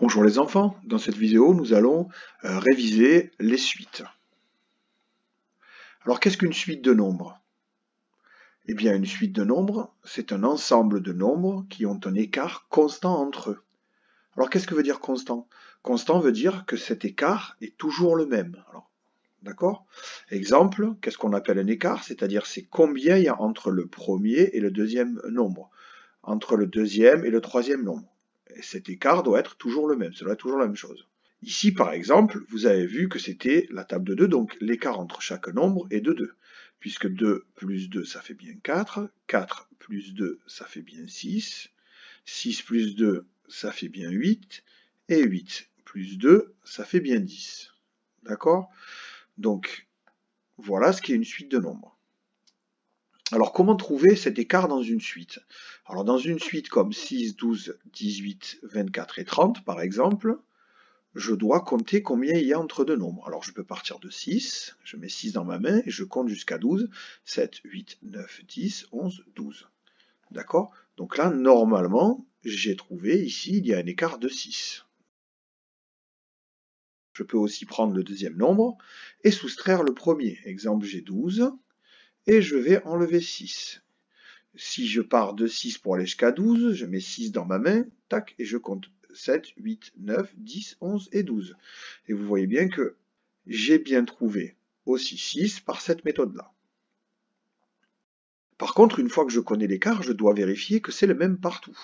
Bonjour les enfants, dans cette vidéo nous allons euh, réviser les suites. Alors qu'est-ce qu'une suite de nombres Eh bien une suite de nombres, c'est un ensemble de nombres qui ont un écart constant entre eux. Alors qu'est-ce que veut dire constant Constant veut dire que cet écart est toujours le même. D'accord Exemple, qu'est-ce qu'on appelle un écart C'est-à-dire c'est combien il y a entre le premier et le deuxième nombre, entre le deuxième et le troisième nombre cet écart doit être toujours le même, cela toujours la même chose. Ici, par exemple, vous avez vu que c'était la table de 2, donc l'écart entre chaque nombre est de 2, puisque 2 plus 2, ça fait bien 4, 4 plus 2, ça fait bien 6, 6 plus 2, ça fait bien 8, et 8 plus 2, ça fait bien 10. D'accord Donc, voilà ce qui est une suite de nombres. Alors comment trouver cet écart dans une suite Alors dans une suite comme 6, 12, 18, 24 et 30 par exemple, je dois compter combien il y a entre deux nombres. Alors je peux partir de 6, je mets 6 dans ma main et je compte jusqu'à 12, 7, 8, 9, 10, 11, 12. D'accord Donc là, normalement, j'ai trouvé ici, il y a un écart de 6. Je peux aussi prendre le deuxième nombre et soustraire le premier. Exemple, j'ai 12 et je vais enlever 6. Si je pars de 6 pour aller jusqu'à 12, je mets 6 dans ma main, tac, et je compte 7, 8, 9, 10, 11 et 12. Et vous voyez bien que j'ai bien trouvé aussi 6 par cette méthode-là. Par contre, une fois que je connais l'écart, je dois vérifier que c'est le même partout,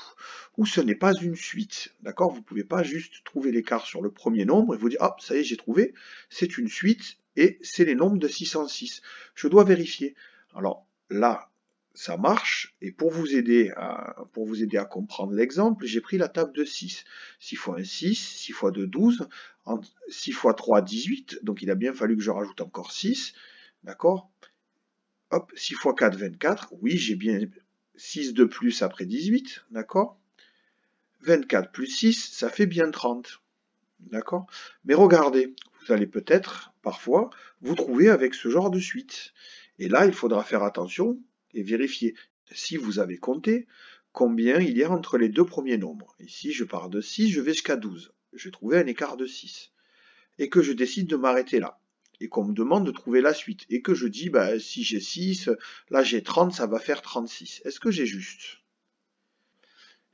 ou ce n'est pas une suite. D'accord Vous ne pouvez pas juste trouver l'écart sur le premier nombre et vous dire « Ah, ça y est, j'ai trouvé, c'est une suite et c'est les nombres de 606 ». Je dois vérifier. Alors là, ça marche. Et pour vous aider à, pour vous aider à comprendre l'exemple, j'ai pris la table de 6. 6 x 1, 6. 6 x 2, 12. 6 x 3, 18. Donc il a bien fallu que je rajoute encore 6. D'accord Hop, 6 x 4, 24. Oui, j'ai bien 6 de plus après 18. D'accord 24 plus 6, ça fait bien 30. D'accord Mais regardez, vous allez peut-être, parfois, vous trouver avec ce genre de suite. Et là, il faudra faire attention et vérifier si vous avez compté combien il y a entre les deux premiers nombres. Ici, je pars de 6, je vais jusqu'à 12. vais trouver un écart de 6. Et que je décide de m'arrêter là. Et qu'on me demande de trouver la suite. Et que je dis, bah, si j'ai 6, là j'ai 30, ça va faire 36. Est-ce que j'ai juste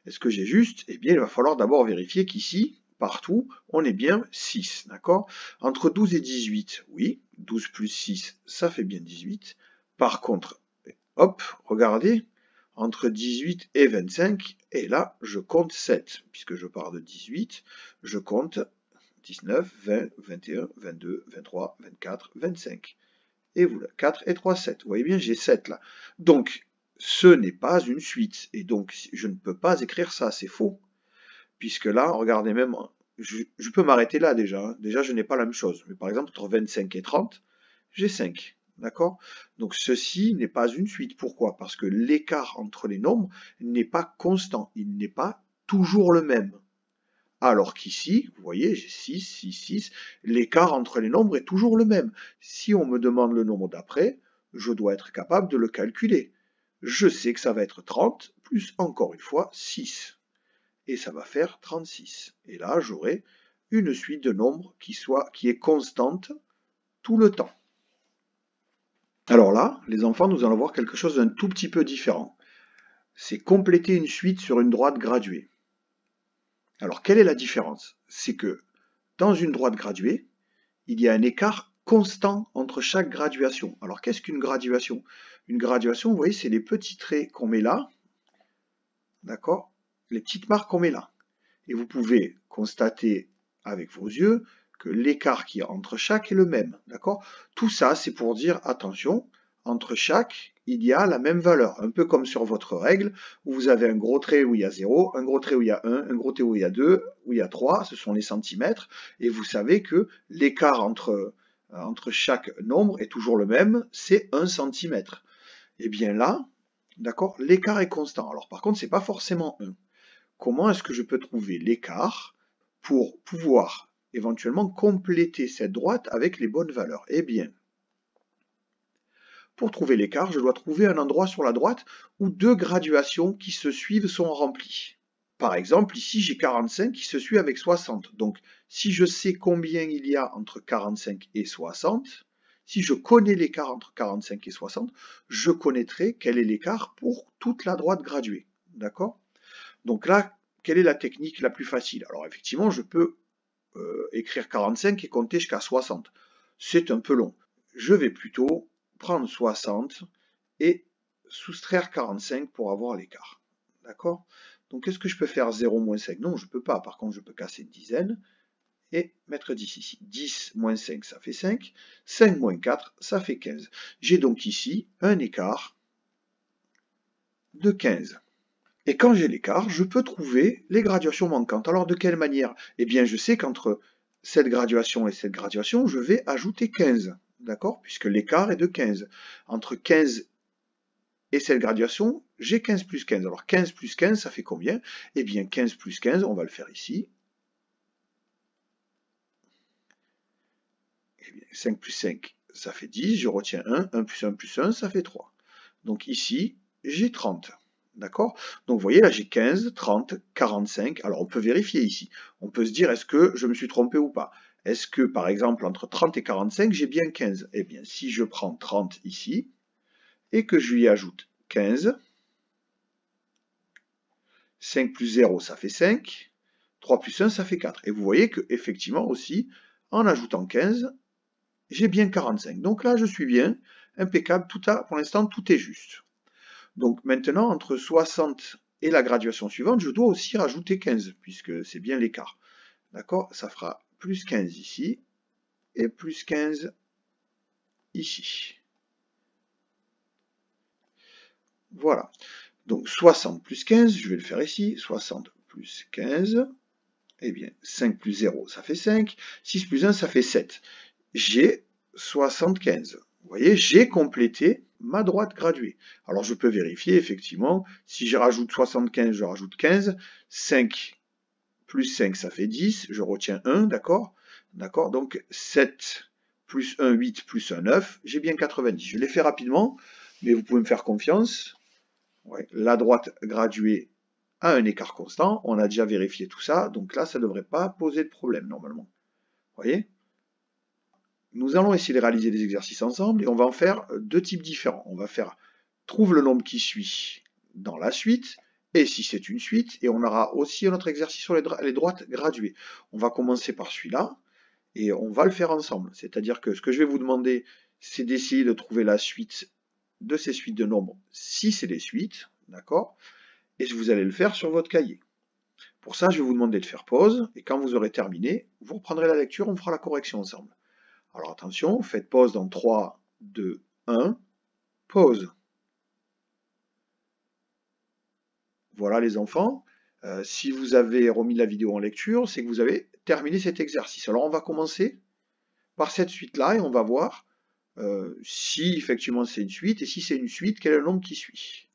Est-ce que j'ai juste Eh bien, il va falloir d'abord vérifier qu'ici, partout, on est bien 6, d'accord Entre 12 et 18, oui, 12 plus 6, ça fait bien 18. Par contre, hop, regardez, entre 18 et 25, et là, je compte 7, puisque je pars de 18, je compte 19, 20, 21, 22, 23, 24, 25. Et voilà, 4 et 3, 7. Vous voyez bien, j'ai 7 là. Donc, ce n'est pas une suite, et donc je ne peux pas écrire ça, c'est faux. Puisque là, regardez même, je, peux m'arrêter là déjà. Hein. Déjà, je n'ai pas la même chose. Mais par exemple, entre 25 et 30, j'ai 5. D'accord Donc ceci n'est pas une suite. Pourquoi Parce que l'écart entre les nombres n'est pas constant. Il n'est pas toujours le même. Alors qu'ici, vous voyez, j'ai 6, 6, 6. L'écart entre les nombres est toujours le même. Si on me demande le nombre d'après, je dois être capable de le calculer. Je sais que ça va être 30 plus, encore une fois, 6 et ça va faire 36. Et là, j'aurai une suite de nombres qui, soit, qui est constante tout le temps. Alors là, les enfants, nous allons voir quelque chose d'un tout petit peu différent. C'est compléter une suite sur une droite graduée. Alors, quelle est la différence C'est que dans une droite graduée, il y a un écart constant entre chaque graduation. Alors, qu'est-ce qu'une graduation Une graduation, vous voyez, c'est les petits traits qu'on met là, d'accord les petites marques qu'on met là. Et vous pouvez constater avec vos yeux que l'écart qu'il y a entre chaque est le même. D'accord Tout ça, c'est pour dire, attention, entre chaque, il y a la même valeur. Un peu comme sur votre règle, où vous avez un gros trait où il y a 0, un gros trait où il y a 1, un gros trait où il y a 2, où il y a 3, ce sont les centimètres. Et vous savez que l'écart entre, entre chaque nombre est toujours le même, c'est 1 centimètre. Et eh bien là, d'accord, l'écart est constant. Alors par contre, ce n'est pas forcément 1 comment est-ce que je peux trouver l'écart pour pouvoir éventuellement compléter cette droite avec les bonnes valeurs Eh bien, pour trouver l'écart, je dois trouver un endroit sur la droite où deux graduations qui se suivent sont remplies. Par exemple, ici, j'ai 45 qui se suit avec 60. Donc, si je sais combien il y a entre 45 et 60, si je connais l'écart entre 45 et 60, je connaîtrai quel est l'écart pour toute la droite graduée. D'accord donc là, quelle est la technique la plus facile Alors effectivement, je peux euh, écrire 45 et compter jusqu'à 60. C'est un peu long. Je vais plutôt prendre 60 et soustraire 45 pour avoir l'écart. D'accord Donc est-ce que je peux faire 0 moins 5 Non, je ne peux pas. Par contre, je peux casser une dizaine et mettre 10 ici. 10 moins 5, ça fait 5. 5 moins 4, ça fait 15. J'ai donc ici un écart de 15. Et quand j'ai l'écart, je peux trouver les graduations manquantes. Alors de quelle manière Eh bien je sais qu'entre cette graduation et cette graduation, je vais ajouter 15. D'accord Puisque l'écart est de 15. Entre 15 et cette graduation, j'ai 15 plus 15. Alors 15 plus 15, ça fait combien Eh bien 15 plus 15, on va le faire ici. 5 eh plus 5, ça fait 10. Je retiens 1. 1 plus 1 plus 1, ça fait 3. Donc ici, j'ai 30. D'accord Donc vous voyez, là j'ai 15, 30, 45. Alors on peut vérifier ici. On peut se dire est-ce que je me suis trompé ou pas Est-ce que par exemple entre 30 et 45, j'ai bien 15 Eh bien si je prends 30 ici et que je lui ajoute 15, 5 plus 0 ça fait 5, 3 plus 1 ça fait 4. Et vous voyez que effectivement aussi, en ajoutant 15, j'ai bien 45. Donc là je suis bien, impeccable, tout pour l'instant tout est juste. Donc maintenant, entre 60 et la graduation suivante, je dois aussi rajouter 15, puisque c'est bien l'écart. D'accord Ça fera plus 15 ici, et plus 15 ici. Voilà. Donc 60 plus 15, je vais le faire ici, 60 plus 15, eh bien 5 plus 0, ça fait 5, 6 plus 1, ça fait 7. J'ai 75. Vous voyez, j'ai complété ma droite graduée. Alors je peux vérifier effectivement, si je rajoute 75, je rajoute 15, 5 plus 5 ça fait 10, je retiens 1, d'accord D'accord, donc 7 plus 1, 8 plus 1, 9, j'ai bien 90. Je l'ai fait rapidement, mais vous pouvez me faire confiance. la droite graduée a un écart constant, on a déjà vérifié tout ça, donc là ça ne devrait pas poser de problème normalement. Vous voyez nous allons essayer de réaliser des exercices ensemble et on va en faire deux types différents. On va faire trouve le nombre qui suit dans la suite et si c'est une suite et on aura aussi un autre exercice sur les, les droites graduées. On va commencer par celui-là et on va le faire ensemble. C'est-à-dire que ce que je vais vous demander, c'est d'essayer de trouver la suite de ces suites de nombres si c'est des suites, d'accord Et vous allez le faire sur votre cahier. Pour ça, je vais vous demander de faire pause et quand vous aurez terminé, vous reprendrez la lecture, on fera la correction ensemble. Alors attention, faites pause dans 3, 2, 1, pause. Voilà les enfants, euh, si vous avez remis la vidéo en lecture, c'est que vous avez terminé cet exercice. Alors on va commencer par cette suite-là et on va voir euh, si effectivement c'est une suite et si c'est une suite, quel est le nombre qui suit.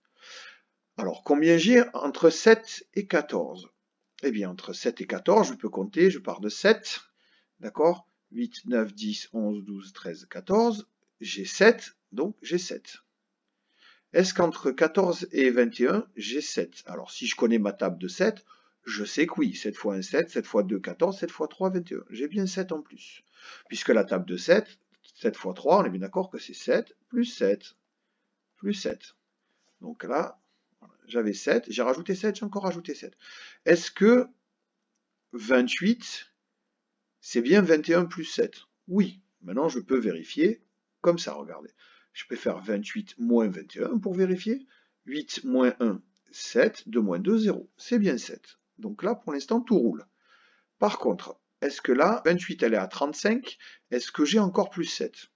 Alors combien j'ai entre 7 et 14 Eh bien entre 7 et 14, je peux compter, je pars de 7, d'accord 8, 9, 10, 11, 12, 13, 14. J'ai 7, donc j'ai 7. Est-ce qu'entre 14 et 21, j'ai 7 Alors, si je connais ma table de 7, je sais que oui, 7 fois 1, 7, 7 fois 2, 14, 7 fois 3, 21. J'ai bien 7 en plus. Puisque la table de 7, 7 fois 3, on est bien d'accord que c'est 7 plus 7 plus 7. Donc là, j'avais 7, j'ai rajouté 7, j'ai encore rajouté 7. Est-ce que 28 c'est bien 21 plus 7. Oui, maintenant je peux vérifier comme ça, regardez. Je peux faire 28 moins 21 pour vérifier. 8 moins 1, 7. 2 moins 2, 0. C'est bien 7. Donc là, pour l'instant, tout roule. Par contre, est-ce que là, 28, elle est à 35, est-ce que j'ai encore plus 7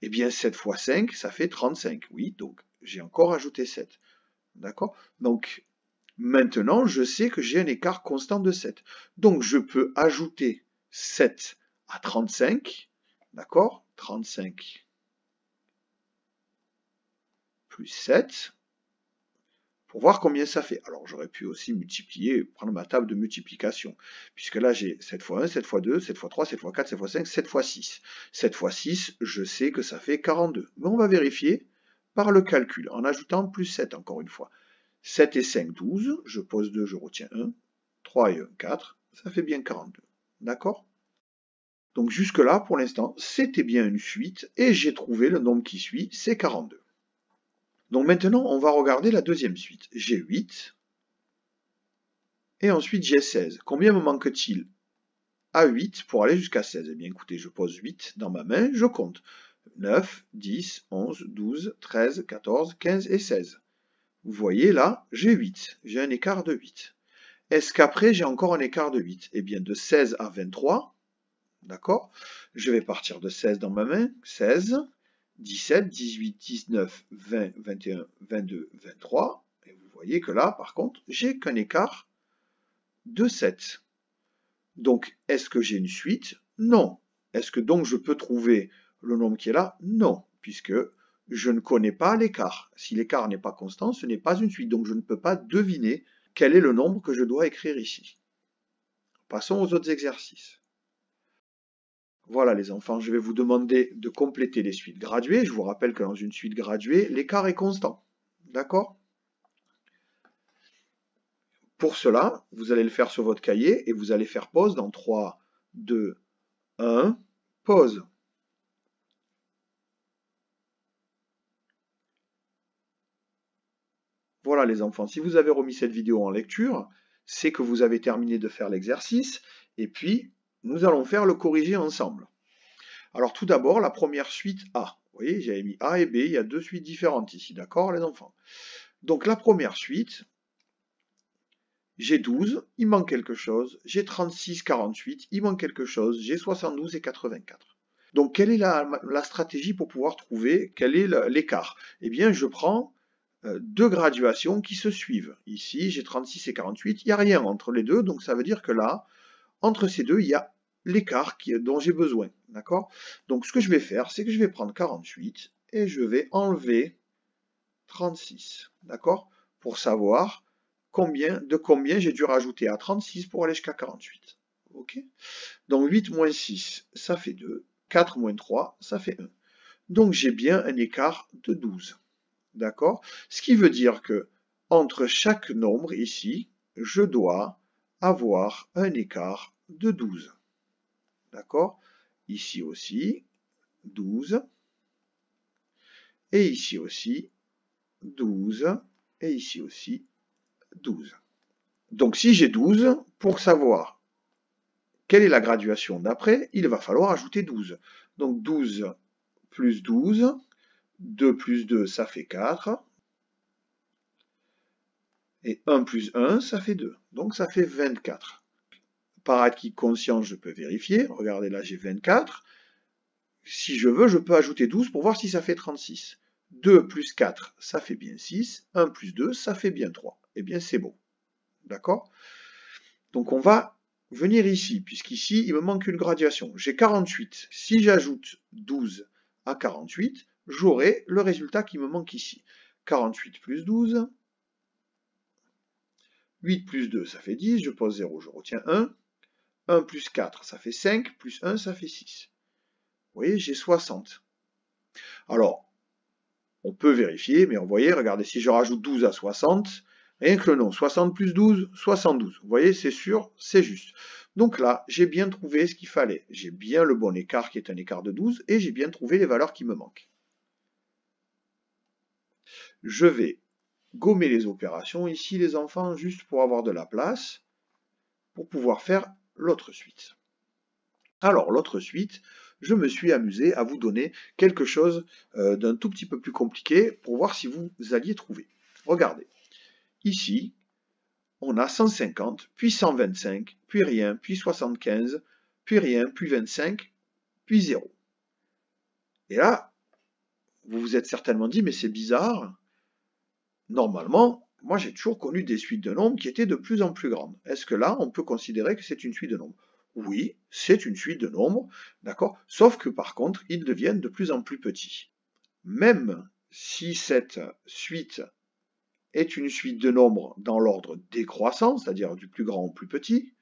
Eh bien, 7 fois 5, ça fait 35. Oui, donc j'ai encore ajouté 7. D'accord Donc, maintenant, je sais que j'ai un écart constant de 7. Donc, je peux ajouter 7 à 35, d'accord 35 plus 7, pour voir combien ça fait. Alors j'aurais pu aussi multiplier, prendre ma table de multiplication, puisque là j'ai 7 fois 1, 7 fois 2, 7 fois 3, 7 fois 4, 7 fois 5, 7 fois 6. 7 fois 6, je sais que ça fait 42. Mais on va vérifier par le calcul, en ajoutant plus 7 encore une fois. 7 et 5, 12, je pose 2, je retiens 1, 3 et 1, 4, ça fait bien 42. D'accord Donc jusque-là, pour l'instant, c'était bien une suite, et j'ai trouvé le nombre qui suit, c'est 42. Donc maintenant, on va regarder la deuxième suite. J'ai 8, et ensuite j'ai 16. Combien me manque-t-il à 8 pour aller jusqu'à 16 Eh bien écoutez, je pose 8 dans ma main, je compte. 9, 10, 11, 12, 13, 14, 15 et 16. Vous voyez là, j'ai 8. J'ai un écart de 8. Est-ce qu'après, j'ai encore un écart de 8 Eh bien, de 16 à 23, d'accord Je vais partir de 16 dans ma main, 16, 17, 18, 19, 20, 21, 22, 23. Et vous voyez que là, par contre, j'ai qu'un écart de 7. Donc, est-ce que j'ai une suite Non. Est-ce que donc je peux trouver le nombre qui est là Non, puisque je ne connais pas l'écart. Si l'écart n'est pas constant, ce n'est pas une suite. Donc, je ne peux pas deviner quel est le nombre que je dois écrire ici. Passons aux autres exercices. Voilà les enfants, je vais vous demander de compléter les suites graduées. Je vous rappelle que dans une suite graduée, l'écart est constant. D'accord Pour cela, vous allez le faire sur votre cahier et vous allez faire pause dans 3, 2, 1, pause. les enfants, si vous avez remis cette vidéo en lecture, c'est que vous avez terminé de faire l'exercice, et puis nous allons faire le corriger ensemble. Alors tout d'abord, la première suite A. Vous voyez, j'avais mis A et B, il y a deux suites différentes ici, d'accord les enfants Donc la première suite, j'ai 12, il manque quelque chose, j'ai 36, 48, il manque quelque chose, j'ai 72 et 84. Donc quelle est la, la stratégie pour pouvoir trouver quel est l'écart Eh bien je prends euh, deux graduations qui se suivent. Ici, j'ai 36 et 48, il n'y a rien entre les deux, donc ça veut dire que là, entre ces deux, il y a l'écart dont j'ai besoin. D'accord Donc ce que je vais faire, c'est que je vais prendre 48 et je vais enlever 36. D'accord Pour savoir combien, de combien j'ai dû rajouter à 36 pour aller jusqu'à 48. Ok Donc 8 moins 6, ça fait 2. 4 moins 3, ça fait 1. Donc j'ai bien un écart de 12. D'accord Ce qui veut dire que entre chaque nombre ici, je dois avoir un écart de 12. D'accord Ici aussi, 12. Et ici aussi, 12. Et ici aussi, 12. Donc si j'ai 12, pour savoir quelle est la graduation d'après, il va falloir ajouter 12. Donc 12 plus 12, 2 plus 2, ça fait 4. Et 1 plus 1, ça fait 2. Donc ça fait 24. Par acquis conscient, je peux vérifier. Regardez là, j'ai 24. Si je veux, je peux ajouter 12 pour voir si ça fait 36. 2 plus 4, ça fait bien 6. 1 plus 2, ça fait bien 3. Eh bien, c'est bon. D'accord Donc on va venir ici, puisqu'ici, il me manque une graduation. J'ai 48. Si j'ajoute 12 à 48, j'aurai le résultat qui me manque ici. 48 plus 12. 8 plus 2, ça fait 10. Je pose 0, je retiens 1. 1 plus 4, ça fait 5. Plus 1, ça fait 6. Vous voyez, j'ai 60. Alors, on peut vérifier, mais vous voyez, regardez, si je rajoute 12 à 60, rien que le nom, 60 plus 12, 72. Vous voyez, c'est sûr, c'est juste. Donc là, j'ai bien trouvé ce qu'il fallait. J'ai bien le bon écart qui est un écart de 12 et j'ai bien trouvé les valeurs qui me manquent. Je vais gommer les opérations ici, les enfants, juste pour avoir de la place, pour pouvoir faire l'autre suite. Alors, l'autre suite, je me suis amusé à vous donner quelque chose euh, d'un tout petit peu plus compliqué pour voir si vous alliez trouver. Regardez, ici, on a 150, puis 125, puis rien, puis 75, puis rien, puis 25, puis 0. Et là, vous vous êtes certainement dit, mais c'est bizarre, Normalement, moi j'ai toujours connu des suites de nombres qui étaient de plus en plus grandes. Est-ce que là, on peut considérer que c'est une suite de nombres Oui, c'est une suite de nombres, d'accord Sauf que par contre, ils deviennent de plus en plus petits. Même si cette suite est une suite de nombres dans l'ordre décroissant, c'est-à-dire du plus grand au plus petit,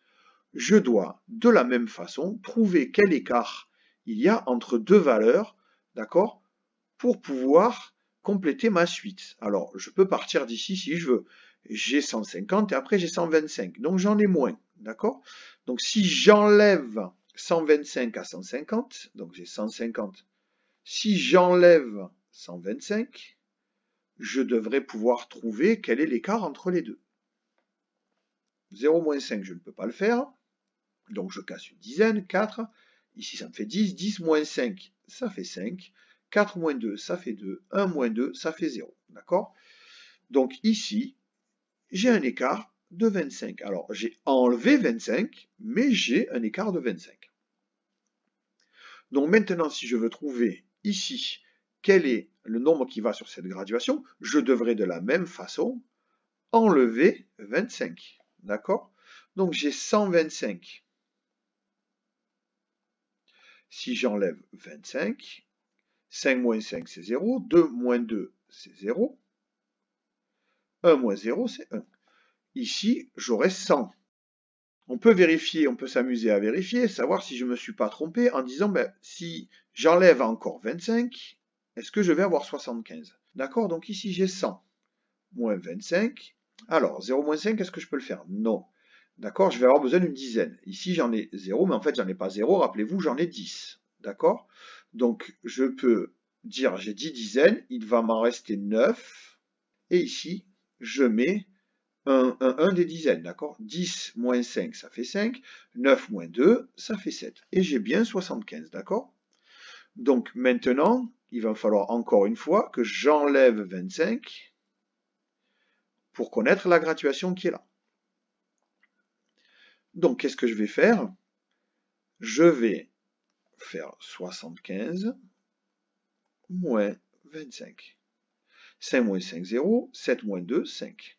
je dois de la même façon trouver quel écart il y a entre deux valeurs, d'accord, pour pouvoir compléter ma suite. Alors, je peux partir d'ici si je veux. J'ai 150 et après j'ai 125. Donc, j'en ai moins. D'accord Donc, si j'enlève 125 à 150, donc j'ai 150. Si j'enlève 125, je devrais pouvoir trouver quel est l'écart entre les deux. 0 moins 5, je ne peux pas le faire. Donc je casse une dizaine, 4. Ici, ça me fait 10. 10 moins 5, ça fait 5. 4 moins 2, ça fait 2. 1 moins 2, ça fait 0. D'accord Donc ici, j'ai un écart de 25. Alors, j'ai enlevé 25, mais j'ai un écart de 25. Donc maintenant, si je veux trouver ici quel est le nombre qui va sur cette graduation, je devrais de la même façon enlever 25. D'accord Donc j'ai 125. Si j'enlève 25, 5 moins 5, c'est 0. 2 moins 2, c'est 0. 1 moins 0, c'est 1. Ici, j'aurai 100. On peut vérifier, on peut s'amuser à vérifier, savoir si je ne me suis pas trompé en disant ben, si j'enlève encore 25, est-ce que je vais avoir 75 D'accord Donc ici, j'ai 100 moins 25. Alors, 0 moins 5, est-ce que je peux le faire Non. D'accord Je vais avoir besoin d'une dizaine. Ici, j'en ai 0, mais en fait, j'en ai pas 0. Rappelez-vous, j'en ai 10. D'accord donc je peux dire j'ai 10 dizaines, il va m'en rester 9. Et ici, je mets un, un, des dizaines, d'accord 10 moins 5, ça fait 5. 9 moins 2, ça fait 7. Et j'ai bien 75, d'accord Donc maintenant, il va falloir encore une fois que j'enlève 25 pour connaître la graduation qui est là. Donc, qu'est-ce que je vais faire Je vais faire 75 moins 25. 5 moins 5, 0. 7 moins 2, 5.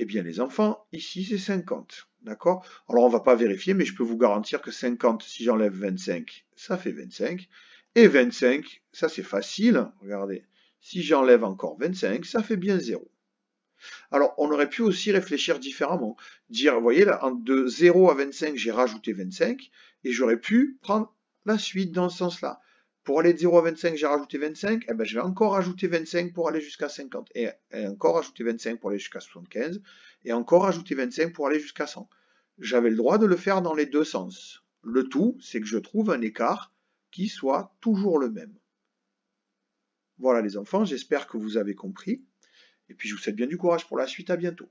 Eh bien, les enfants, ici, c'est 50. D'accord Alors, on ne va pas vérifier, mais je peux vous garantir que 50, si j'enlève 25, ça fait 25. Et 25, ça c'est facile. Regardez, si j'enlève encore 25, ça fait bien 0. Alors, on aurait pu aussi réfléchir différemment. Dire, vous voyez, là, de 0 à 25, j'ai rajouté 25, et j'aurais pu prendre la suite dans ce sens-là. Pour aller de 0 à 25, j'ai rajouté 25, et eh ben, je vais encore ajouter 25 pour aller jusqu'à 50, et, et, encore ajouter 25 pour aller jusqu'à 75, et encore ajouter 25 pour aller jusqu'à 100. J'avais le droit de le faire dans les deux sens. Le tout, c'est que je trouve un écart qui soit toujours le même. Voilà les enfants, j'espère que vous avez compris. Et puis je vous souhaite bien du courage pour la suite, à bientôt.